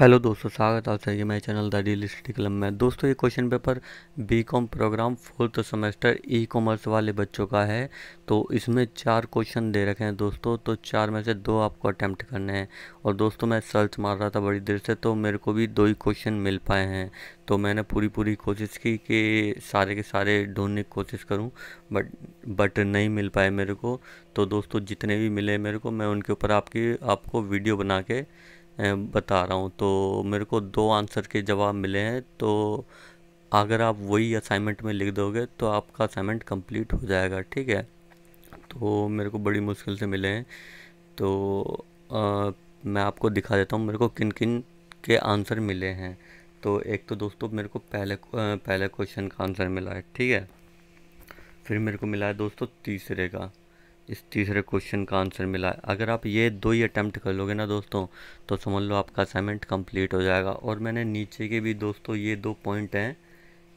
Hello दोस्तों स्वागत है आप सभी मेरे चैनल द रियलिस्टिक क्लब में दोस्तों ये question paper B Com program fourth semester E commerce वाले बच्चों का है तो इसमें चार क्वेश्चन दे रखे हैं दोस्तों तो चार में से दो आपको अटैम्प्ट करने हैं और दोस्तों मैं सर्च मार रहा था बड़ी देर से तो मेरे को भी दो ही क्वेश्चन मिल पाए हैं तो मैंने पूरी पूरी कोशिश की कि सारे के सारे ढूंढने की कोशिश करूँ बट बट नहीं मिल पाए मेरे को तो दोस्तों जितने भी मिले मेरे को मैं उनके ऊपर आपकी आपको वीडियो बना के बता रहा हूँ तो मेरे को दो आंसर के जवाब मिले हैं तो अगर आप वही असाइनमेंट में लिख दोगे तो आपका असाइनमेंट कंप्लीट हो जाएगा ठीक है तो मेरे को बड़ी मुश्किल से मिले हैं तो आ, मैं आपको दिखा देता हूँ मेरे को किन किन के आंसर मिले हैं तो एक तो दोस्तों मेरे को पहले पहले क्वेश्चन का आंसर मिला है ठीक है फिर मेरे को मिला है दोस्तों तीसरे का इस तीसरे क्वेश्चन का आंसर मिला है अगर आप ये दो ही अटैम्प्ट कर लोगे ना दोस्तों तो समझ लो आपका असाइनमेंट कंप्लीट हो जाएगा और मैंने नीचे के भी दोस्तों ये दो पॉइंट हैं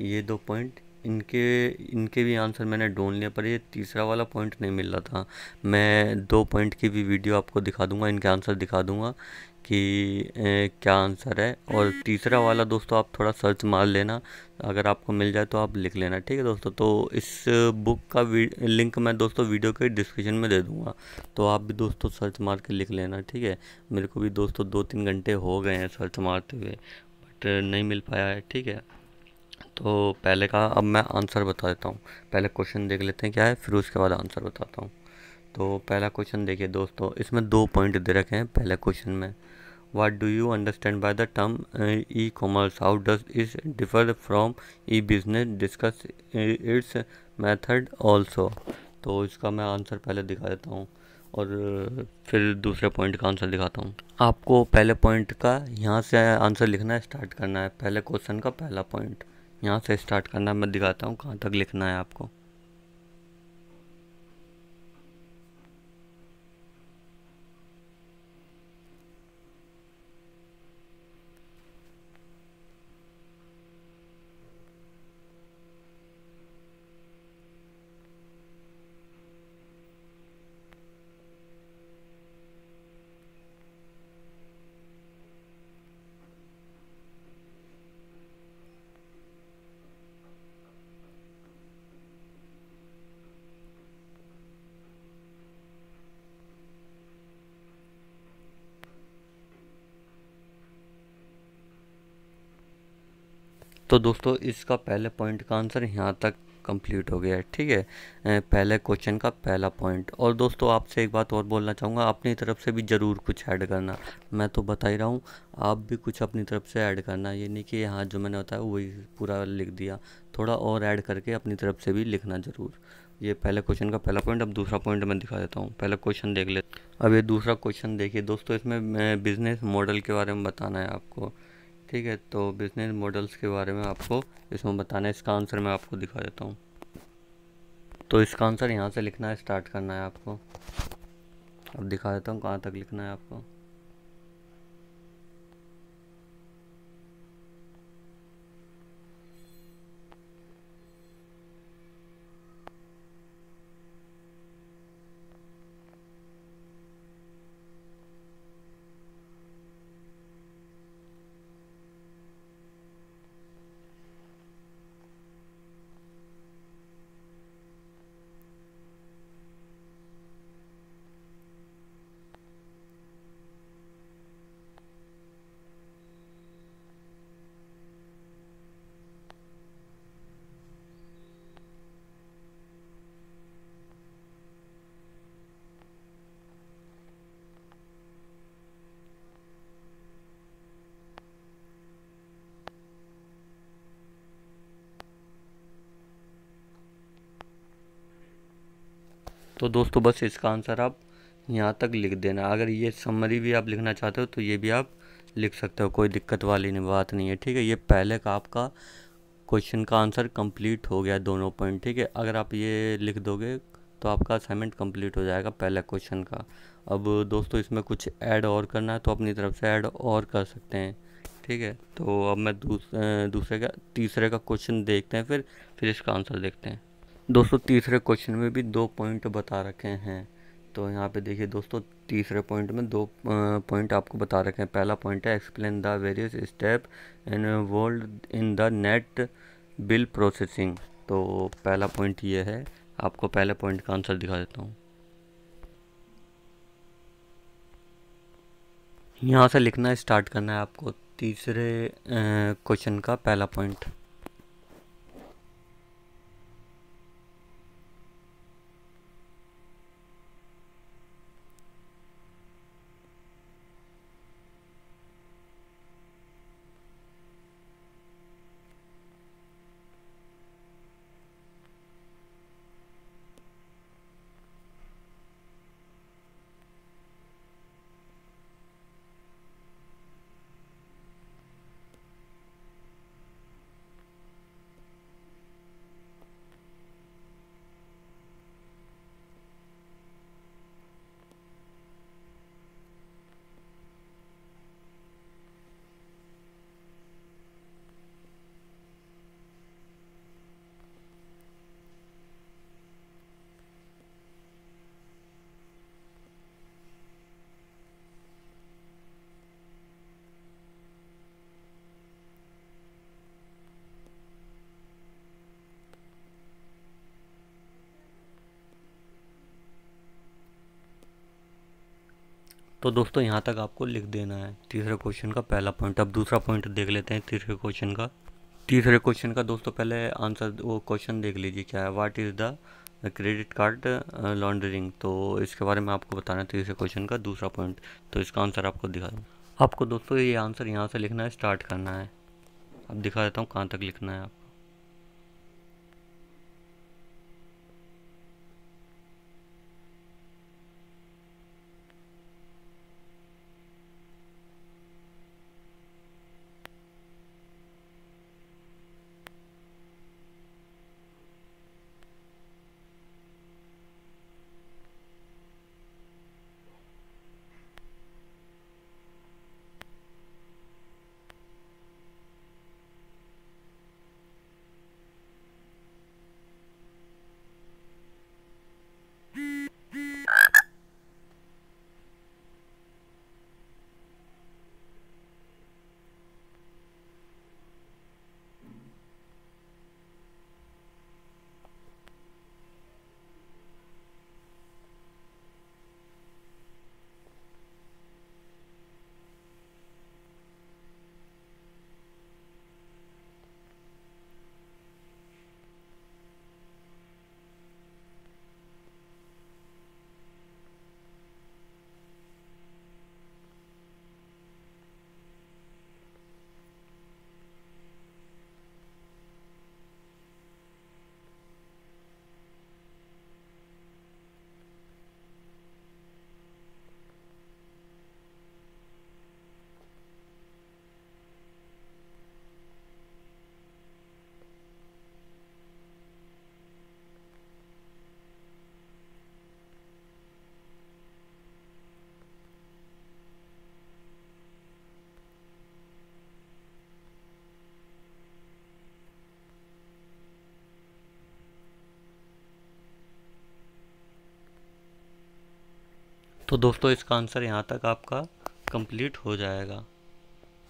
ये दो पॉइंट इनके इनके भी आंसर मैंने ढूंढ लिया पर ये तीसरा वाला पॉइंट नहीं मिल रहा था मैं दो पॉइंट की भी वीडियो आपको दिखा दूंगा इनके आंसर दिखा दूंगा कि ए, क्या आंसर है और तीसरा वाला दोस्तों आप थोड़ा सर्च मार लेना अगर आपको मिल जाए तो आप लिख लेना ठीक है दोस्तों तो इस बुक का लिंक मैं दोस्तों वीडियो के डिस्क्रिप्शन में दे दूंगा तो आप भी दोस्तों सर्च मार के लिख लेना ठीक है मेरे को भी दोस्तों दो तीन घंटे हो गए हैं सर्च मारते हुए बट नहीं मिल पाया है ठीक है तो पहले का अब मैं आंसर बता देता हूँ पहले क्वेश्चन देख लेते हैं क्या है फिर उसके बाद आंसर बताता हूँ तो पहला क्वेश्चन देखिए दोस्तों इसमें दो पॉइंट दे रखे हैं पहले क्वेश्चन में What do you understand by the term uh, e-commerce? How does it differ from e-business? Discuss uh, its method also. तो इसका मैं आंसर पहले दिखा देता हूँ और uh, फिर दूसरे पॉइंट का आंसर दिखाता हूँ आपको पहले पॉइंट का यहाँ से आंसर लिखना है स्टार्ट करना है पहले क्वेश्चन का पहला पॉइंट यहाँ से स्टार्ट करना है मैं दिखाता हूँ कहाँ तक लिखना है आपको तो दोस्तों इसका पहले पॉइंट का आंसर यहाँ तक कंप्लीट हो गया है ठीक है पहले क्वेश्चन का पहला पॉइंट और दोस्तों आपसे एक बात और बोलना चाहूँगा अपनी तरफ से भी ज़रूर कुछ ऐड करना मैं तो बता ही रहा हूँ आप भी कुछ अपनी तरफ से ऐड करना ये नहीं कि यहाँ जो मैंने बताया वही पूरा लिख दिया थोड़ा और ऐड करके अपनी तरफ से भी लिखना ज़रूर ये पहले क्वेश्चन का पहला पॉइंट अब दूसरा पॉइंट मैं दिखा देता हूँ पहला क्वेश्चन देख ले अब ये दूसरा क्वेश्चन देखिए दोस्तों इसमें बिज़नेस मॉडल के बारे में बताना है आपको ठीक है तो बिजनेस मॉडल्स के बारे में आपको इसमें बताना है इसका आंसर मैं आपको दिखा देता हूँ तो इसका आंसर यहाँ से लिखना है स्टार्ट करना है आपको अब दिखा देता हूँ कहाँ तक लिखना है आपको तो दोस्तों बस इसका आंसर आप यहाँ तक लिख देना अगर ये समरी भी आप लिखना चाहते हो तो ये भी आप लिख सकते हो कोई दिक्कत वाली नहीं बात नहीं है ठीक है ये पहले का आपका क्वेश्चन का आंसर कंप्लीट हो गया दोनों पॉइंट ठीक है अगर आप ये लिख दोगे तो आपका असाइनमेंट कंप्लीट हो जाएगा पहले क्वेश्चन का अब दोस्तों इसमें कुछ ऐड और करना है तो अपनी तरफ से ऐड और कर सकते हैं ठीक है तो अब मैं दूस, दूसरे का तीसरे का क्वेश्चन देखते हैं फिर फिर इसका आंसर देखते हैं दोस्तों तीसरे क्वेश्चन में भी दो पॉइंट बता रखे हैं तो यहाँ पे देखिए दोस्तों तीसरे पॉइंट में दो पॉइंट आपको बता रखे हैं पहला पॉइंट है explain the various step involve in the net bill processing तो पहला पॉइंट ये है आपको पहले पॉइंट का आंसर दिखा देता हूँ यहाँ से लिखना स्टार्ट करना है आपको तीसरे क्वेश्चन का पहला पॉइंट तो दोस्तों यहाँ तक आपको लिख देना है तीसरे क्वेश्चन का पहला पॉइंट अब दूसरा पॉइंट देख लेते हैं तीसरे क्वेश्चन का तीसरे क्वेश्चन का दोस्तों पहले आंसर वो क्वेश्चन देख लीजिए क्या है what is the credit card laundering तो इसके बारे में आपको बताना है तीसरे क्वेश्चन का दूसरा पॉइंट तो इसका आंसर आपको दिखा दूँ आपको दोस्तों ये आंसर यहाँ से लिखना है स्टार्ट करना है अब दिखा देता हूँ कहाँ तक लिखना है आप तो दोस्तों इसका आंसर यहाँ तक आपका कंप्लीट हो जाएगा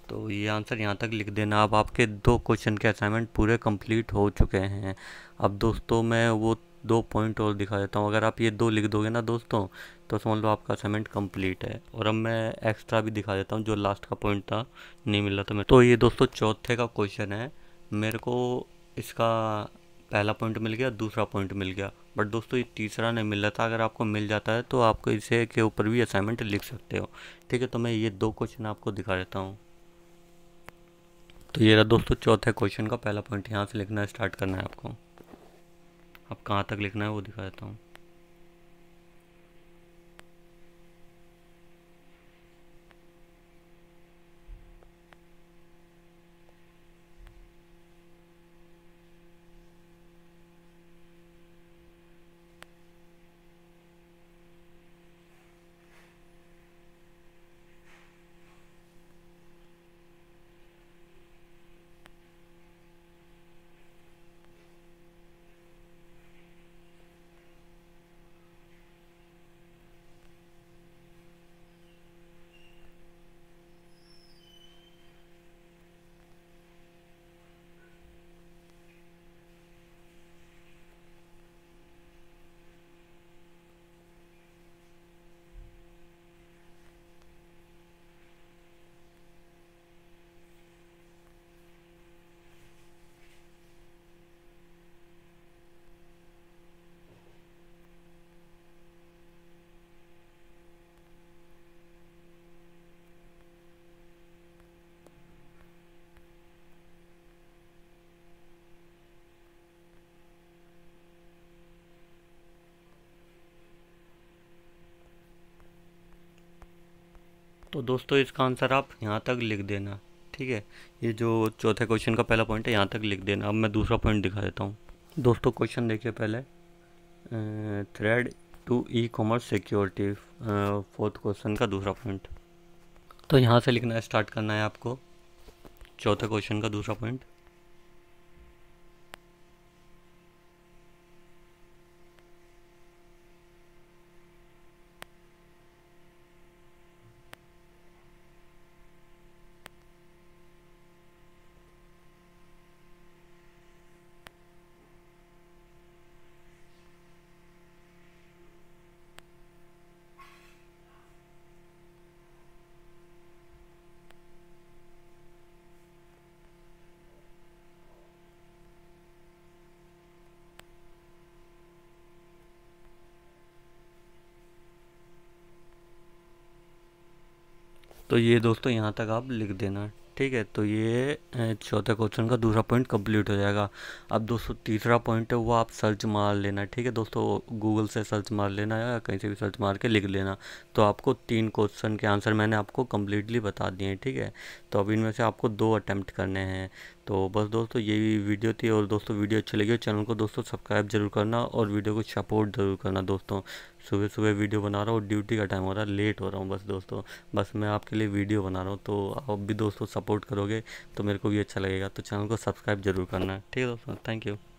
तो ये आंसर यहाँ तक लिख देना अब आपके दो क्वेश्चन के असाइनमेंट पूरे कंप्लीट हो चुके हैं अब दोस्तों मैं वो दो पॉइंट और दिखा देता हूँ अगर आप ये दो लिख दोगे ना दोस्तों तो समझ लो आपका असाइनमेंट कंप्लीट है और अब मैं एक्स्ट्रा भी दिखा देता हूँ जो लास्ट का पॉइंट था नहीं मिल रहा था मेरे तो ये दोस्तों चौथे का क्वेश्चन है मेरे को इसका पहला पॉइंट मिल गया दूसरा पॉइंट मिल गया बट दोस्तों ये तीसरा नहीं मिल रहा था अगर आपको मिल जाता है तो आपको इसे के ऊपर भी असाइनमेंट लिख सकते हो ठीक है तो मैं ये दो क्वेश्चन आपको दिखा देता हूँ तो ये रहा दोस्तों चौथे क्वेश्चन का पहला पॉइंट यहाँ से लिखना स्टार्ट करना है आपको अब कहाँ तक लिखना है वो दिखा देता हूँ तो दोस्तों इसका आंसर आप यहाँ तक लिख देना ठीक है ये जो चौथे क्वेश्चन का पहला पॉइंट है यहाँ तक लिख देना अब मैं दूसरा पॉइंट दिखा देता हूँ दोस्तों क्वेश्चन देखिए पहले threat to e commerce security fourth question का दूसरा पॉइंट तो यहाँ से लिखना स्टार्ट करना है आपको चौथे क्वेश्चन का दूसरा पॉइंट तो ये दोस्तों यहाँ तक आप लिख देना ठीक है तो ये चौथे क्वेश्चन का दूसरा पॉइंट कंप्लीट हो जाएगा अब दोस्तों तीसरा पॉइंट है वो आप सर्च मार लेना ठीक है दोस्तों गूगल से सर्च मार लेना या कहीं से भी सर्च मार के लिख लेना तो आपको तीन क्वेश्चन के आंसर मैंने आपको कम्प्लीटली बता दिए हैं ठीक है तो अब इनमें से आपको दो अटैम्प्ट करने हैं तो बस दोस्तों ये वीडियो थी और दोस्तों वीडियो अच्छी लगी चैनल को दोस्तों सब्सक्राइब जरूर करना और वीडियो को सपोर्ट ज़रूर करना दोस्तों सुबह सुबह वीडियो बना रहा हूँ ड्यूटी का टाइम हो रहा है लेट हो रहा हूँ बस दोस्तों बस मैं आपके लिए वीडियो बना रहा हूँ तो आप भी दोस्तों सपोर्ट करोगे तो मेरे को भी अच्छा लगेगा तो चैनल को सब्सक्राइब जरूर करना ठीक है दोस्तों थैंक यू